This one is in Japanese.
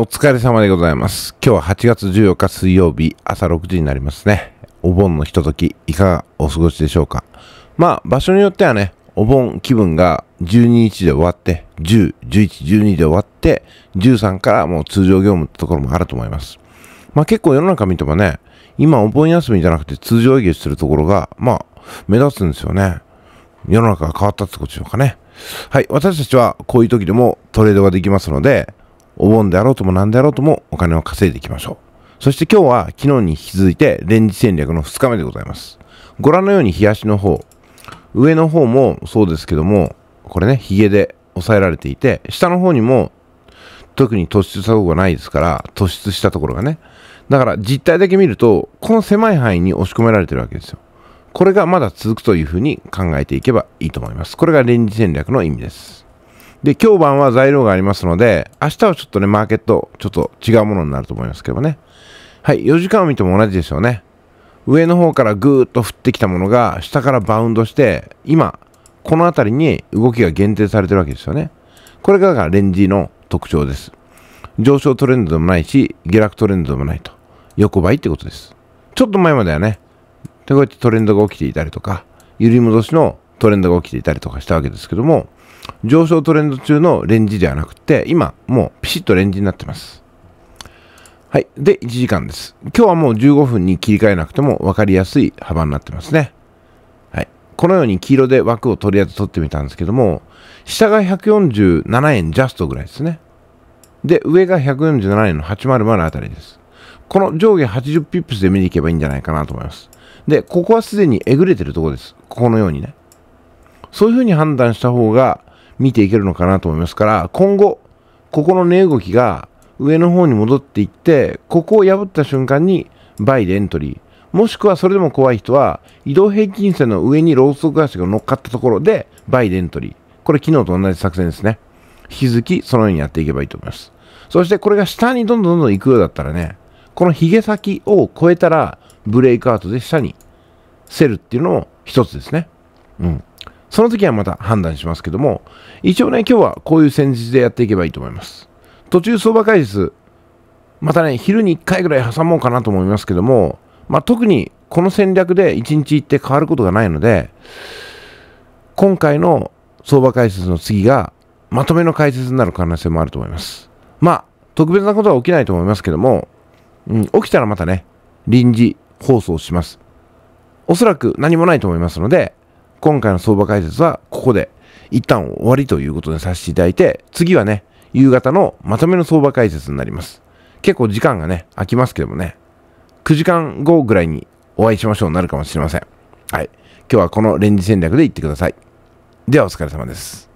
お疲れ様でございます。今日は8月14日水曜日朝6時になりますね。お盆のひとときいかがお過ごしでしょうか。まあ場所によってはね、お盆気分が12日で終わって、10、11、12で終わって、13からもう通常業務ってところもあると思います。まあ結構世の中見てもね、今お盆休みじゃなくて通常営業してるところが、まあ目立つんですよね。世の中が変わったってことでしょうかね。はい。私たちはこういう時でもトレードができますので、お盆であろうとも何であろうともお金を稼いでいきましょう。そして今日は昨日に引き続いてレンジ戦略の2日目でございます。ご覧のように冷やしの方、上の方もそうですけども、これね、ヒゲで抑えられていて、下の方にも特に突出したところがないですから、突出したところがね。だから実態だけ見ると、この狭い範囲に押し込められてるわけですよ。これがまだ続くというふうに考えていけばいいと思います。これが連ジ戦略の意味です。で、今日晩は材料がありますので、明日はちょっとね、マーケット、ちょっと違うものになると思いますけどね。はい、4時間を見ても同じですよね。上の方からぐーっと降ってきたものが、下からバウンドして、今、この辺りに動きが限定されてるわけですよね。これがレンジの特徴です。上昇トレンドでもないし、下落トレンドでもないと。横ばいってことです。ちょっと前まではね、こうやってトレンドが起きていたりとか、揺り戻しのトレンドが起きていたりとかしたわけですけども、上昇トレンド中のレンジではなくて、今、もうピシッとレンジになってます。はい。で、1時間です。今日はもう15分に切り替えなくても分かりやすい幅になってますね。はい。このように黄色で枠をとりあえず取ってみたんですけども、下が147円ジャストぐらいですね。で、上が147円の800あたりです。この上下80ピップスで見に行けばいいんじゃないかなと思います。で、ここはすでにえぐれてるところです。ここのようにね。そういうふうに判断した方が見ていけるのかなと思いますから、今後、ここの値動きが上の方に戻っていって、ここを破った瞬間にバイでエントリー、もしくはそれでも怖い人は、移動平均線の上にローソク足が乗っかったところでバイでエントリー。これ昨日と同じ作戦ですね。引き続きそのようにやっていけばいいと思います。そしてこれが下にどんどんどんどん行くようだったらね、このヒゲ先を越えたらブレイクアウトで下にセるっていうのも一つですね。うん。その時はまた判断しますけども、一応ね、今日はこういう戦術でやっていけばいいと思います。途中相場解説、またね、昼に1回ぐらい挟もうかなと思いますけども、まあ、特にこの戦略で1日行って変わることがないので、今回の相場解説の次が、まとめの解説になる可能性もあると思います。まあ、特別なことは起きないと思いますけども、うん、起きたらまたね、臨時放送します。おそらく何もないと思いますので、今回の相場解説はここで一旦終わりということでさせていただいて、次はね、夕方のまとめの相場解説になります。結構時間がね、空きますけどもね、9時間後ぐらいにお会いしましょうになるかもしれません。はい。今日はこのレンジ戦略でいってください。ではお疲れ様です。